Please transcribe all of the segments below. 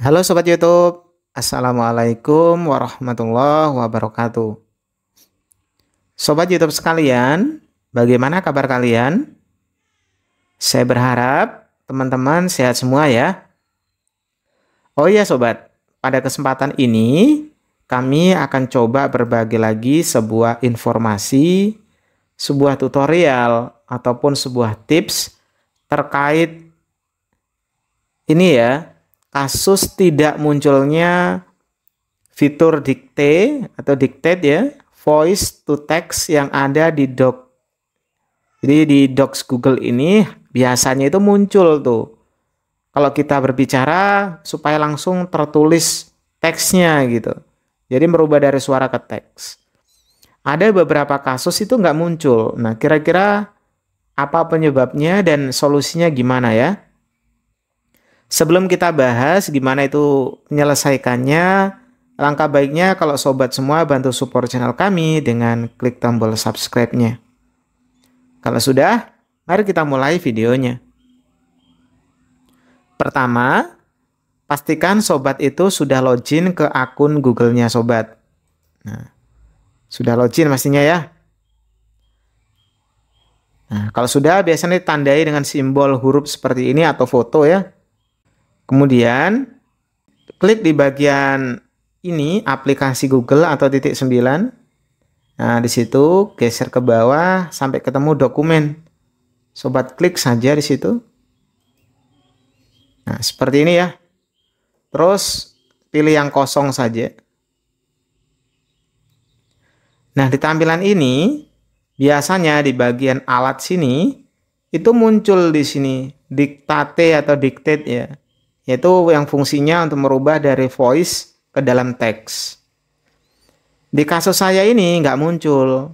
Halo Sobat Youtube, Assalamualaikum warahmatullahi wabarakatuh Sobat Youtube sekalian, bagaimana kabar kalian? Saya berharap teman-teman sehat semua ya Oh iya Sobat, pada kesempatan ini kami akan coba berbagi lagi sebuah informasi, sebuah tutorial, ataupun sebuah tips terkait ini ya, kasus tidak munculnya fitur dikte atau dictate ya, voice to text yang ada di doc. Jadi di docs Google ini biasanya itu muncul tuh. Kalau kita berbicara supaya langsung tertulis teksnya gitu. Jadi merubah dari suara ke teks. Ada beberapa kasus itu nggak muncul. Nah kira-kira apa penyebabnya dan solusinya gimana ya? Sebelum kita bahas gimana itu menyelesaikannya, langkah baiknya kalau sobat semua bantu support channel kami dengan klik tombol subscribe-nya. Kalau sudah, mari kita mulai videonya. Pertama, pastikan sobat itu sudah login ke akun Google-nya sobat. Nah, sudah login pastinya ya. Nah, kalau sudah biasanya ditandai dengan simbol huruf seperti ini atau foto ya. Kemudian klik di bagian ini aplikasi Google atau titik 9. Nah, di situ geser ke bawah sampai ketemu dokumen. Sobat klik saja di situ. Nah, seperti ini ya. Terus pilih yang kosong saja. Nah, di tampilan ini biasanya di bagian alat sini itu muncul di sini diktate atau dictate ya yaitu yang fungsinya untuk merubah dari voice ke dalam teks. Di kasus saya ini nggak muncul.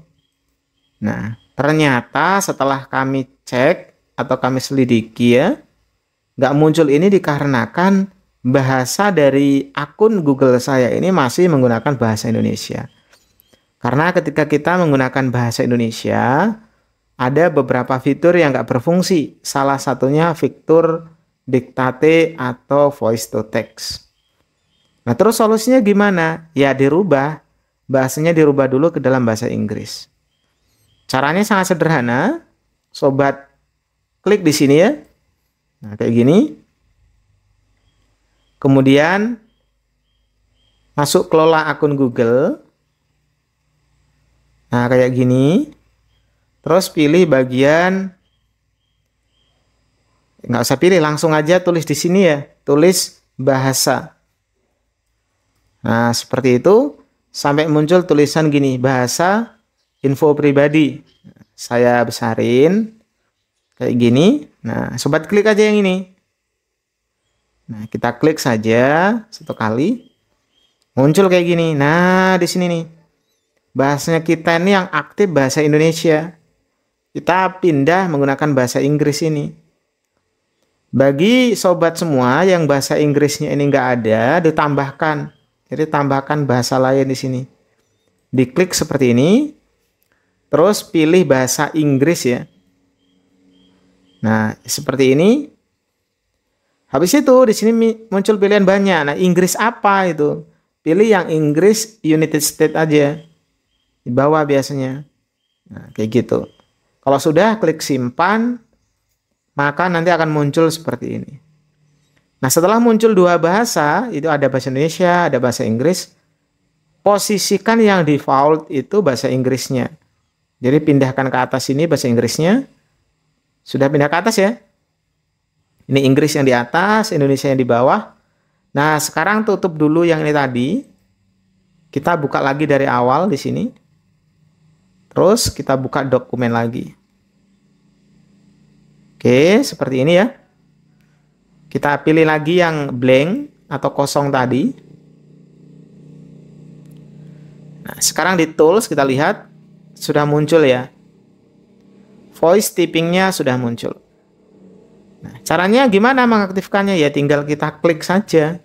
Nah, ternyata setelah kami cek atau kami selidiki ya, nggak muncul ini dikarenakan bahasa dari akun Google saya ini masih menggunakan bahasa Indonesia. Karena ketika kita menggunakan bahasa Indonesia, ada beberapa fitur yang nggak berfungsi. Salah satunya fitur diktate atau voice to text. Nah, terus solusinya gimana? Ya dirubah, bahasanya dirubah dulu ke dalam bahasa Inggris. Caranya sangat sederhana. Sobat klik di sini ya. Nah, kayak gini. Kemudian masuk kelola akun Google. Nah, kayak gini. Terus pilih bagian nggak usah pilih langsung aja tulis di sini ya tulis bahasa nah seperti itu sampai muncul tulisan gini bahasa info pribadi saya besarin kayak gini nah sobat klik aja yang ini nah kita klik saja satu kali muncul kayak gini nah di sini nih bahasanya kita ini yang aktif bahasa Indonesia kita pindah menggunakan bahasa Inggris ini bagi sobat semua yang bahasa Inggrisnya ini nggak ada, ditambahkan. Jadi tambahkan bahasa lain di sini. Diklik seperti ini, terus pilih bahasa Inggris ya. Nah, seperti ini. Habis itu di sini muncul pilihan banyak. Nah, Inggris apa itu? Pilih yang Inggris United States aja. Di bawah biasanya. Nah, kayak gitu. Kalau sudah klik simpan, maka nanti akan muncul seperti ini. Nah, setelah muncul dua bahasa, itu ada bahasa Indonesia, ada bahasa Inggris. Posisikan yang default itu bahasa Inggrisnya. Jadi pindahkan ke atas ini bahasa Inggrisnya. Sudah pindah ke atas ya. Ini Inggris yang di atas, Indonesia yang di bawah. Nah, sekarang tutup dulu yang ini tadi. Kita buka lagi dari awal di sini. Terus kita buka dokumen lagi. Oke, seperti ini ya. Kita pilih lagi yang blank atau kosong tadi. Nah, sekarang di tools kita lihat sudah muncul ya. Voice typingnya sudah muncul. Nah, caranya gimana mengaktifkannya? Ya tinggal kita klik saja.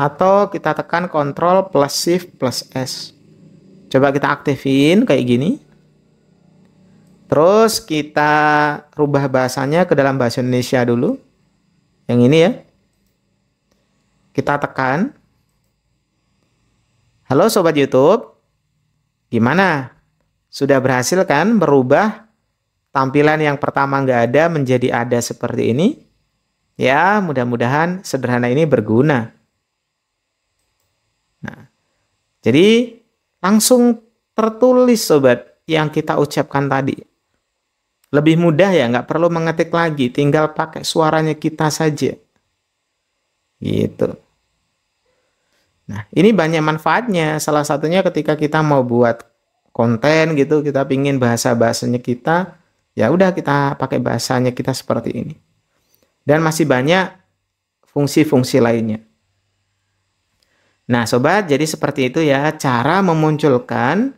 Atau kita tekan Ctrl plus Shift plus S. Coba kita aktifin kayak gini. Terus kita rubah bahasanya ke dalam bahasa Indonesia dulu. Yang ini ya. Kita tekan. Halo sobat YouTube. Gimana? Sudah berhasil kan merubah tampilan yang pertama nggak ada menjadi ada seperti ini? Ya, mudah-mudahan sederhana ini berguna. Nah, jadi langsung tertulis sobat yang kita ucapkan tadi. Lebih mudah ya, nggak perlu mengetik lagi, tinggal pakai suaranya kita saja. Gitu. Nah, ini banyak manfaatnya. Salah satunya ketika kita mau buat konten gitu, kita pingin bahasa-bahasanya kita, ya udah kita pakai bahasanya kita seperti ini. Dan masih banyak fungsi-fungsi lainnya. Nah, sobat, jadi seperti itu ya cara memunculkan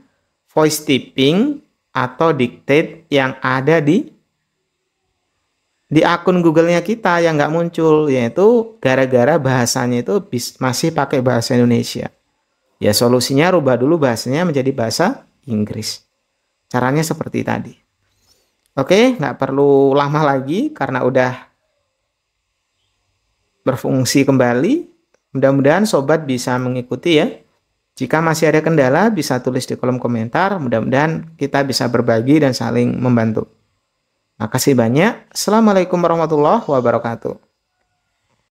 voice typing atau dictate yang ada di di akun Google-nya kita yang nggak muncul yaitu gara-gara bahasanya itu masih pakai bahasa Indonesia. Ya solusinya rubah dulu bahasanya menjadi bahasa Inggris. Caranya seperti tadi. Oke, nggak perlu lama lagi karena udah berfungsi kembali. Mudah-mudahan sobat bisa mengikuti ya. Jika masih ada kendala, bisa tulis di kolom komentar. Mudah-mudahan kita bisa berbagi dan saling membantu. Makasih banyak. Assalamualaikum warahmatullahi wabarakatuh.